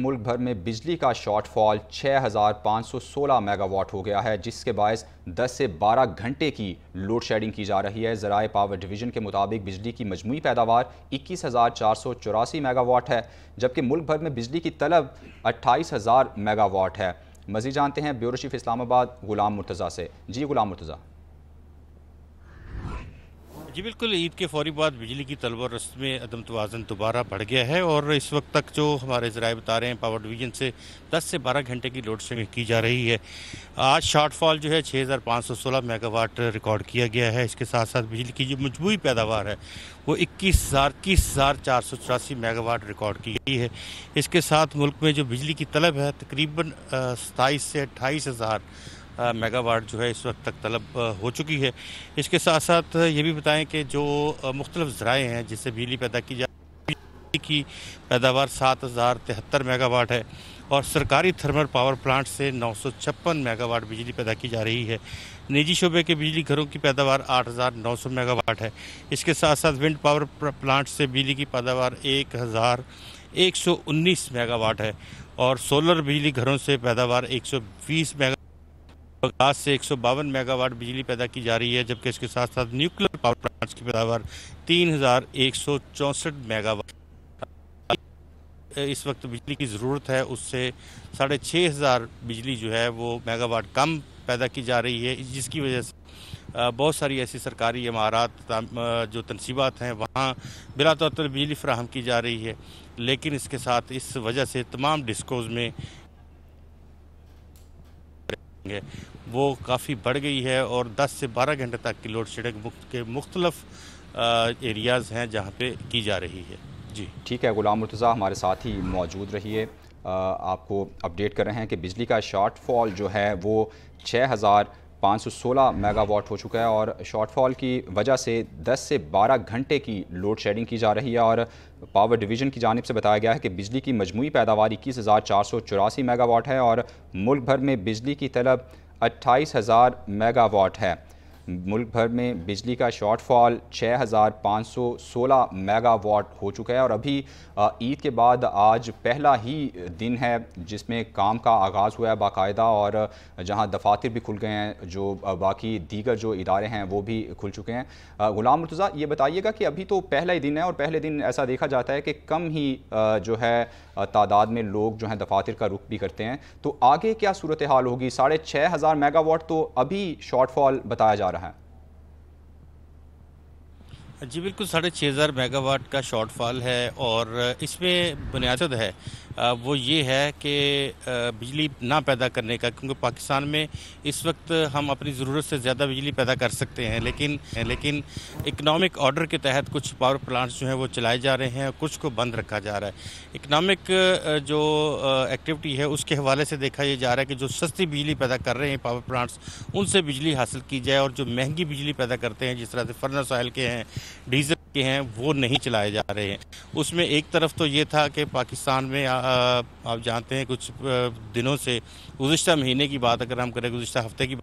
मुल्क भर में बिजली का शॉर्टफॉल 6,516 मेगावाट हो गया है जिसके बायस 10 से 12 घंटे की लोड शेडिंग की जा रही है जरा पावर डिवीज़न के मुताबिक बिजली की मजमू पैदावार इक्कीस मेगावाट है जबकि मुल्क भर में बिजली की तलब 28,000 मेगावाट है मज़ीद जानते हैं ब्यूरो चीफ इस्लामाबाद गुलाम मुर्तज़ा से जी गुलाम मुर्तज़ा जी बिल्कुल ईद के फौरी बाद बिजली की तलब और रस्त में अदम तोज़न दोबारा बढ़ गया है और इस वक्त तक जो हमारे ज़राए बता रहे हैं पावर डिवीज़न से 10 से 12 घंटे की लोड शेडिंग की जा रही है आज शार्टफॉल जो है 6516 मेगावाट रिकॉर्ड किया गया है इसके साथ साथ बिजली की जो मजबूरी पैदावार है वो इक्कीस हज़ार इक्कीस हज़ार चार सौ चौरासी मेगावाट रिकॉर्ड की गई है इसके साथ मुल्क में जो बिजली की तलब है तकरीबन सताईस से अट्ठाईस हज़ार मेगावाट जो है इस वक्त तक तलब हो चुकी है इसके साथ साथ ये भी बताएं कि जो मुख्तलिफ ज़राए हैं जिससे बिजली पैदा की जा की पैदावार सात हज़ार तिहत्तर मेगावाट है और सरकारी थर्मल पावर प्लांट से नौ सौ छप्पन मेगावाट बिजली पैदा की जा रही है निजी शोबे के बिजली घरों की पैदावार आठ हज़ार नौ सौ मेगावाट है इसके साथ साथ विंड पावर प्लांट से बिजली की पैदावार एक हज़ार एक सौ उन्नीस मेगावाट है और सोलर बिजली घरों से पैदावार एक सौ बीस मेगा आज से एक मेगावाट बिजली पैदा की जा रही है जबकि इसके साथ साथ न्यूक्लियर पावर प्लांट्स की पैदावार तीन मेगावाट इस वक्त बिजली की ज़रूरत है उससे साढ़े छः हज़ार बिजली जो है वो मेगावाट कम पैदा की जा रही है जिसकी वजह से बहुत सारी ऐसी सरकारी इमारत जो तनसीबात हैं वहाँ बिला तौर पर बिजली फ्राहम की जा रही है लेकिन इसके साथ इस वजह से तमाम डिस्कोज़ में वो काफ़ी बढ़ गई है और 10 से 12 घंटे तक की लोड शेडिंग के मुख्तलफ एरियाज़ हैं जहाँ पे की जा रही है जी ठीक है गुलाम मुर्तज़ा हमारे साथ ही मौजूद रहिए आपको अपडेट कर रहे हैं कि बिजली का शॉर्टफॉल जो है वो छः हज़ार 516 मेगावाट हो चुका है और शॉर्टफॉल की वजह से 10 से 12 घंटे की लोड शेडिंग की जा रही है और पावर डिवीज़न की जानब से बताया गया है कि बिजली की मजमू पैदावार इक्कीस हज़ार चार सौ चौरासी मेगावाट है और मुल्क भर में बिजली की तलब अट्ठाईस हज़ार मेगावाट है मुल्क भर में बिजली का शॉर्टफॉल 6516 मेगावाट हो चुका है और अभी ईद के बाद आज पहला ही दिन है जिसमें काम का आगाज़ हुआ है बाकायदा और जहां दफातर भी खुल गए हैं जो बाकी दीगर जो इदारे हैं वो भी खुल चुके हैं ग़ुलाम मुर्तज़ा ये बताइएगा कि अभी तो पहला ही दिन है और पहले दिन ऐसा देखा जाता है कि कम ही जो है तादाद में लोग जो हैं दफातर का रुख भी करते हैं तो आगे क्या सूरत हाल होगी साढ़े छः हज़ार मेगावाट तो अभी शॉर्टफॉल बताया जा रहा है जी बिल्कुल साढ़े छः हज़ार मेगावाट का शॉर्टफॉल है और इसमें बुनियाद है वो ये है कि बिजली ना पैदा करने का क्योंकि पाकिस्तान में इस वक्त हम अपनी ज़रूरत से ज़्यादा बिजली पैदा कर सकते हैं लेकिन लेकिन इकनॉमिक ऑर्डर के तहत कुछ पावर प्लांट्स जो हैं वो चलाए जा रहे हैं और कुछ को बंद रखा जा रहा है इकनॉमिक जो एक्टिविटी है उसके हवाले से देखा ये जा रहा है कि जो सस्ती बिजली पैदा कर रहे हैं पावर प्लांट्स उनसे बिजली हासिल की जाए और जो महंगी बिजली पैदा करते हैं जिस तरह से फर्नस ऑयल के हैं डीजल के हैं वो नहीं चलाए जा रहे हैं उसमें एक तरफ तो ये था कि पाकिस्तान में आ, आप जानते हैं कुछ दिनों से गुजशत महीने की बात अगर हम करें गुजशत हफ्ते की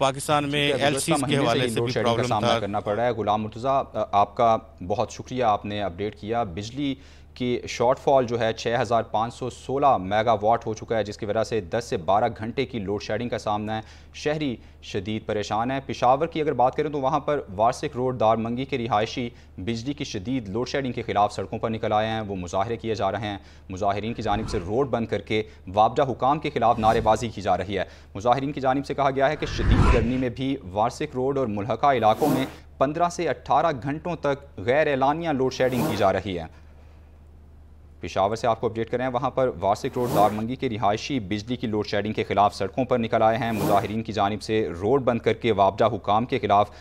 पाकिस्तान में एल के हवाले से, से भी प्रॉब्लम करना पड़ रहा है गुलाम मुर्तज़ा आपका बहुत शुक्रिया आपने अपडेट किया बिजली कि शॉर्टफॉल जो है 6516 मेगावाट हो चुका है जिसकी वजह से 10 से 12 घंटे की लोड शेडिंग का सामना है शहरी शदीद परेशान है पिशावर की अगर बात करें तो वहाँ पर वार्षिक रोड दार मंगी के रिहायशी बिजली की शदीद लोड शेडिंग के खिलाफ सड़कों पर निकल आए हैं वो मुजाहरे किए जा रहे हैं मुजाहरीन की जानब से रोड बंद करके वाबजा हुकाम के खिलाफ नारेबाजी की जा रही है मुजाहरीन की जानब से कहा गया है कि शदीद गर्मी में भी वार्षिक रोड और मुलहका इलाकों में पंद्रह से अट्ठारह घंटों तक गैर एलानिया लोड शेडिंग की जा रही है पिशावर से आपको अपडेट करें वहाँ पर वार्षिक रोड दारमंगी के रिहायशी बिजली की लोड शेडिंग के खिलाफ सड़कों पर निकल आए हैं मुजाहरीन की जानब से रोड बंद करके वाबजा हुकाम के खिलाफ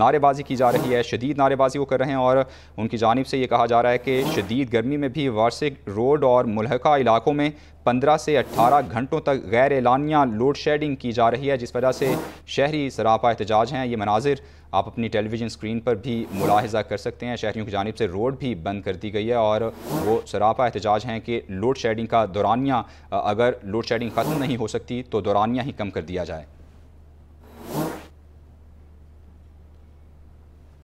नारेबाजी की जा रही है शदीद नारेबाजी वो कर रहे हैं और उनकी जानब से ये कहा जा रहा है कि शदीद गर्मी में भी वार्षिक रोड और मुलहका इलाकों में पंद्रह से अट्ठारह घंटों तक गैर एलानिया लोड शेडिंग की जा रही है जिस वजह से शहरी सरापा एहतजाज हैं ये मनाजिर आप अपनी टेलीविज़न स्क्रीन पर भी मुलाहजा कर सकते हैं शहरीों की जानब से रोड भी बंद कर दी गई है और वो सरापा एहतजाज हैं कि लोड शेडिंग का दौरानिया अगर लोड शेडिंग ख़त्म नहीं हो सकती तो दौरानिया ही कम कर दिया जाए